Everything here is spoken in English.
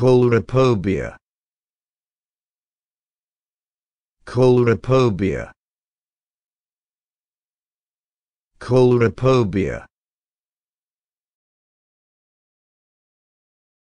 Colripobia Colripobia Colripobia